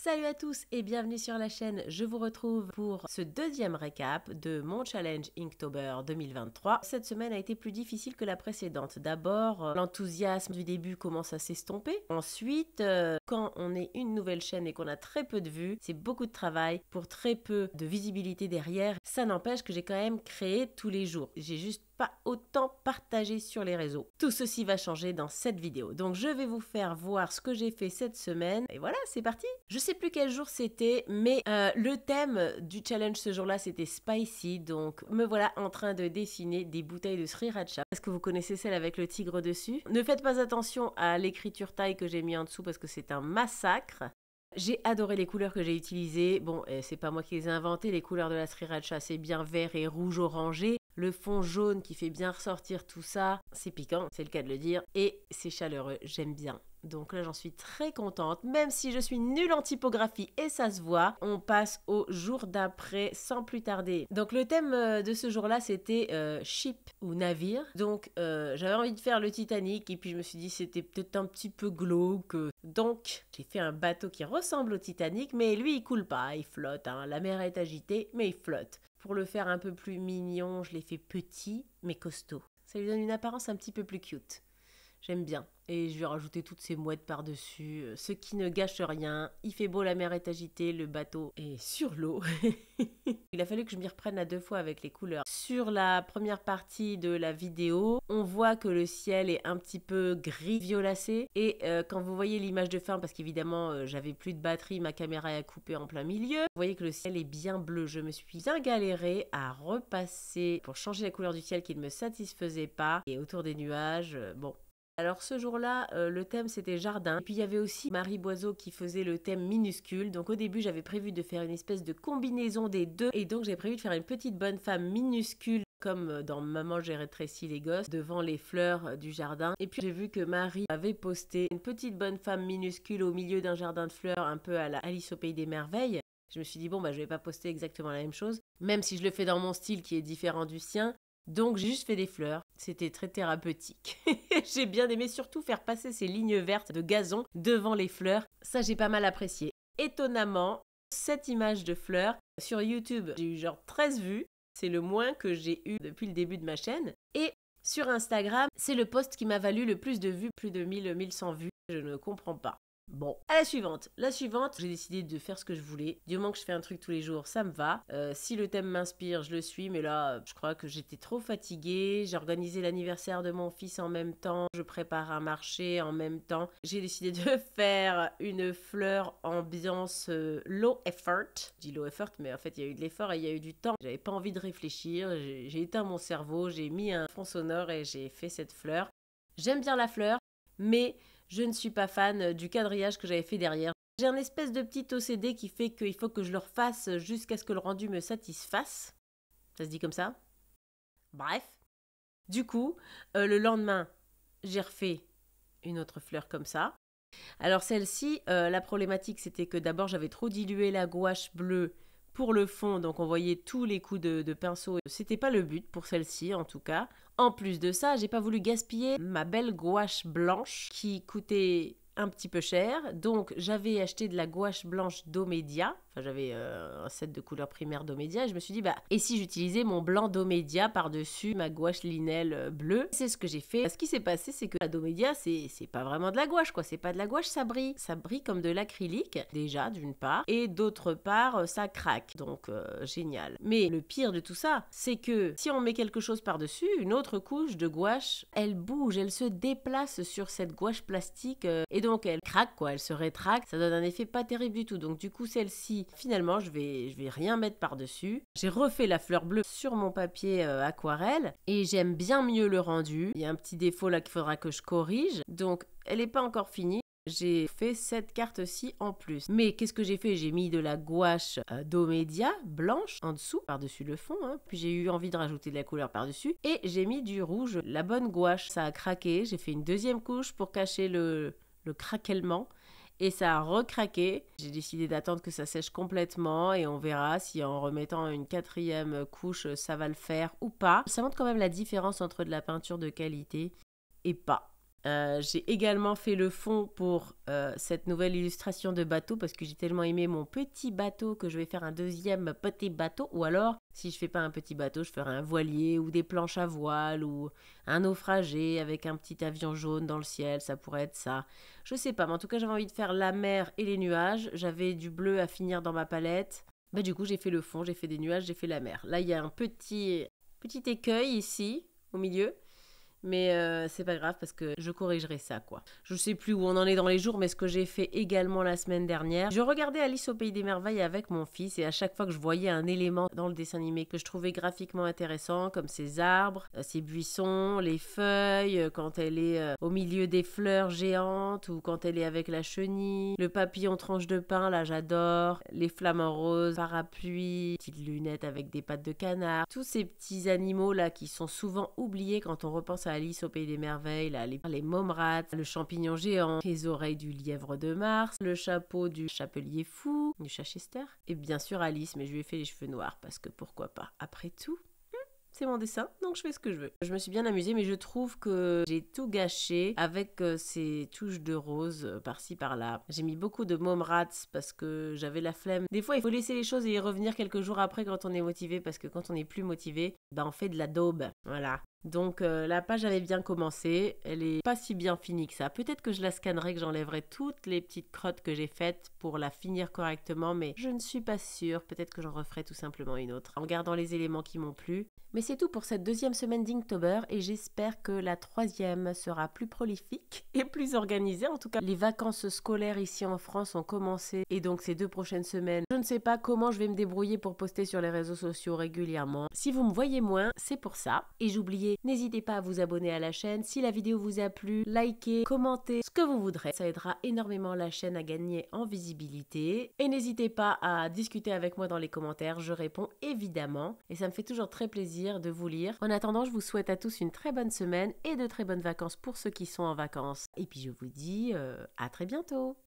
Salut à tous et bienvenue sur la chaîne. Je vous retrouve pour ce deuxième récap de mon challenge Inktober 2023. Cette semaine a été plus difficile que la précédente. D'abord, euh, l'enthousiasme du début commence à s'estomper. Ensuite, euh, quand on est une nouvelle chaîne et qu'on a très peu de vues, c'est beaucoup de travail pour très peu de visibilité derrière. Ça n'empêche que j'ai quand même créé tous les jours. J'ai juste pas autant partagé sur les réseaux. Tout ceci va changer dans cette vidéo. Donc je vais vous faire voir ce que j'ai fait cette semaine. Et voilà, c'est parti. Je sais plus quel jour c'était, mais euh, le thème du challenge ce jour-là, c'était spicy. Donc me voilà en train de dessiner des bouteilles de sriracha. Est-ce que vous connaissez celle avec le tigre dessus Ne faites pas attention à l'écriture taille que j'ai mis en dessous parce que c'est un massacre. J'ai adoré les couleurs que j'ai utilisées. Bon, euh, c'est pas moi qui les ai inventées. Les couleurs de la sriracha, c'est bien vert et rouge orangé le fond jaune qui fait bien ressortir tout ça. C'est piquant, c'est le cas de le dire, et c'est chaleureux, j'aime bien. Donc là, j'en suis très contente, même si je suis nulle en typographie et ça se voit. On passe au jour d'après sans plus tarder. Donc le thème euh, de ce jour-là, c'était euh, ship ou navire. Donc euh, j'avais envie de faire le Titanic et puis je me suis dit c'était peut-être un petit peu glauque. Donc j'ai fait un bateau qui ressemble au Titanic, mais lui il coule pas, il flotte. Hein. La mer est agitée, mais il flotte. Pour le faire un peu plus mignon, je l'ai fait petit mais costaud. Ça lui donne une apparence un petit peu plus cute. J'aime bien. Et je vais rajouter toutes ces mouettes par-dessus, euh, ce qui ne gâche rien. Il fait beau, la mer est agitée, le bateau est sur l'eau. Il a fallu que je m'y reprenne à deux fois avec les couleurs. Sur la première partie de la vidéo, on voit que le ciel est un petit peu gris violacé. Et euh, quand vous voyez l'image de fin, parce qu'évidemment euh, j'avais plus de batterie, ma caméra a coupé en plein milieu, vous voyez que le ciel est bien bleu. Je me suis bien galérée à repasser pour changer la couleur du ciel qui ne me satisfaisait pas. Et autour des nuages, bon, alors ce jour-là, euh, le thème c'était jardin. Et puis il y avait aussi Marie Boiseau qui faisait le thème minuscule. Donc au début, j'avais prévu de faire une espèce de combinaison des deux. Et donc j'ai prévu de faire une petite bonne femme minuscule comme euh, dans Maman j'ai rétréci les gosses, devant les fleurs euh, du jardin. Et puis j'ai vu que Marie avait posté une petite bonne femme minuscule au milieu d'un jardin de fleurs, un peu à la Alice au pays des merveilles. Je me suis dit, bon, bah, je vais pas poster exactement la même chose, même si je le fais dans mon style qui est différent du sien. Donc j'ai juste fait des fleurs. C'était très thérapeutique. j'ai bien aimé surtout faire passer ces lignes vertes de gazon devant les fleurs. Ça, j'ai pas mal apprécié. Étonnamment, cette image de fleurs sur YouTube, j'ai eu genre 13 vues. C'est le moins que j'ai eu depuis le début de ma chaîne. Et sur Instagram, c'est le post qui m'a valu le plus de vues, plus de 1000, 1100 vues. Je ne comprends pas. Bon, à la suivante. La suivante, j'ai décidé de faire ce que je voulais. Du moment que je fais un truc tous les jours, ça me va. Euh, si le thème m'inspire, je le suis. Mais là, je crois que j'étais trop fatiguée. J'ai organisé l'anniversaire de mon fils en même temps. Je prépare un marché en même temps. J'ai décidé de faire une fleur ambiance euh, low effort. Je dis low effort, mais en fait, il y a eu de l'effort et il y a eu du temps. J'avais pas envie de réfléchir. J'ai éteint mon cerveau. J'ai mis un fond sonore et j'ai fait cette fleur. J'aime bien la fleur, mais je ne suis pas fan euh, du quadrillage que j'avais fait derrière. J'ai un espèce de petit OCD qui fait qu'il faut que je le refasse jusqu'à ce que le rendu me satisfasse. Ça se dit comme ça Bref. Du coup, euh, le lendemain, j'ai refait une autre fleur comme ça. Alors celle-ci, euh, la problématique c'était que d'abord j'avais trop dilué la gouache bleue pour le fond, donc on voyait tous les coups de, pinceau. C'était pas le but pour celle-ci en tout cas. En plus de ça, j'ai pas voulu gaspiller ma belle gouache blanche qui coûtait un petit peu cher. Donc j'avais acheté de la gouache blanche Domedia j'avais euh, un set de couleurs primaires d'Omédia et je me suis dit, bah, et si j'utilisais mon blanc d'Omédia par-dessus ma gouache Linel euh, bleue C'est ce que j'ai fait. Bah, ce qui s'est passé, c'est que la bah, d'Omédia, c'est pas vraiment de la gouache, quoi. C'est pas de la gouache, ça brille. Ça brille comme de l'acrylique, déjà, d'une part, et d'autre part, euh, ça craque. Donc, génial. Mais le pire de tout ça, c'est que si on met quelque chose par-dessus, une autre couche de gouache, elle bouge, elle se déplace sur cette gouache plastique et donc elle craque, quoi. Elle se rétracte. Ça donne un effet pas terrible du tout. Donc, du coup, celle-ci, finalement, je vais, je vais rien mettre par-dessus. J'ai refait la fleur bleue sur mon papier euh, aquarelle et j'aime bien mieux le rendu. Il y a un petit défaut là qu'il faudra que je corrige. Donc, elle n'est pas encore finie j'ai fait cette carte-ci en plus. Mais qu'est-ce que j'ai fait J'ai mis de la gouache d'eau d'Omédia blanche en dessous, par-dessus le fond. Hein. Puis j'ai eu envie de rajouter de la couleur par-dessus. Et j'ai mis du rouge, la bonne gouache. Ça a craqué. J'ai fait une deuxième couche pour cacher le craquellement et ça a recraqué. J'ai décidé d'attendre que ça sèche complètement et on verra si en remettant une quatrième couche ça va le faire ou pas. Ça montre quand même la différence entre de la peinture de qualité et pas. Euh, j'ai également fait le fond pour euh, cette nouvelle illustration de bateau parce que j'ai tellement aimé mon petit bateau que je vais faire un deuxième petit bateau ou alors si je fais pas un petit bateau, je ferai un voilier ou des planches à voile ou un naufragé avec un petit avion jaune dans le ciel, ça pourrait être ça. Je sais pas, mais en tout cas j'avais envie de faire la mer et les nuages, j'avais du bleu à finir dans ma palette. Bah du coup j'ai fait le fond, j'ai fait des nuages, j'ai fait la mer. Là il y a un petit, petit écueil ici, au milieu. Mais euh, c'est pas grave parce que je corrigerai ça quoi. Je sais plus où on en est dans les jours, mais ce que j'ai fait également la semaine dernière, je regardais Alice au pays des merveilles avec mon fils et à chaque fois que je voyais un élément dans le dessin animé que je trouvais graphiquement intéressant, comme ces arbres, euh, ces buissons, les feuilles, euh, quand elle est au milieu des fleurs géantes ou quand elle est avec la chenille, le papillon tranche de pain, là j'adore, les flamants roses, parapluie, petites lunettes avec des pattes de canard, tous ces petits animaux là qui sont souvent oubliés quand on repense Alice au Pays des Merveilles, les, les momrats, le champignon géant, les oreilles du lièvre de Mars, le chapeau du chapelier fou, du chachester et bien sûr Alice, mais je lui ai fait les cheveux noirs parce que pourquoi pas, après tout hmm, c'est mon dessin, donc je fais ce que je veux. Je me suis bien amusée, mais je trouve que j'ai tout gâché avec euh, ces touches de rose euh, par-ci par-là. J'ai mis beaucoup de Momrats parce que j'avais la flemme. Des fois, il faut laisser les choses et y revenir quelques jours après quand on est motivé, parce que quand on n'est plus motivé, ben on fait de la daube. Voilà. Donc euh, la page avait bien commencé, elle est pas si bien finie que ça. Peut-être que je la scannerai, que j'enlèverai toutes les petites crottes que j'ai faites pour la finir correctement, mais je ne suis pas sûre. Peut-être que j'en referai tout simplement une autre en gardant les éléments qui m'ont plu. Mais c'est tout pour cette deuxième semaine d'Inktober et j'espère que la troisième sera plus prolifique et plus organisée. En tout cas, les vacances scolaires ici en France ont commencé et donc ces deux prochaines semaines, je ne sais pas comment je vais me débrouiller pour poster sur les réseaux sociaux régulièrement. Si vous me voyez moins, c'est pour ça. Et j'oubliais n'hésitez pas à vous abonner à la chaîne. Si la vidéo vous a plu, likez, commentez, ce que vous voudrez. Ça aidera énormément la chaîne à gagner en visibilité. Et n'hésitez pas à discuter avec moi dans les commentaires, je réponds évidemment. Et ça me fait toujours très plaisir de vous lire. En attendant, je vous souhaite à tous une très bonne semaine et de très bonnes vacances pour ceux qui sont en vacances. Et puis je vous dis euh, à très bientôt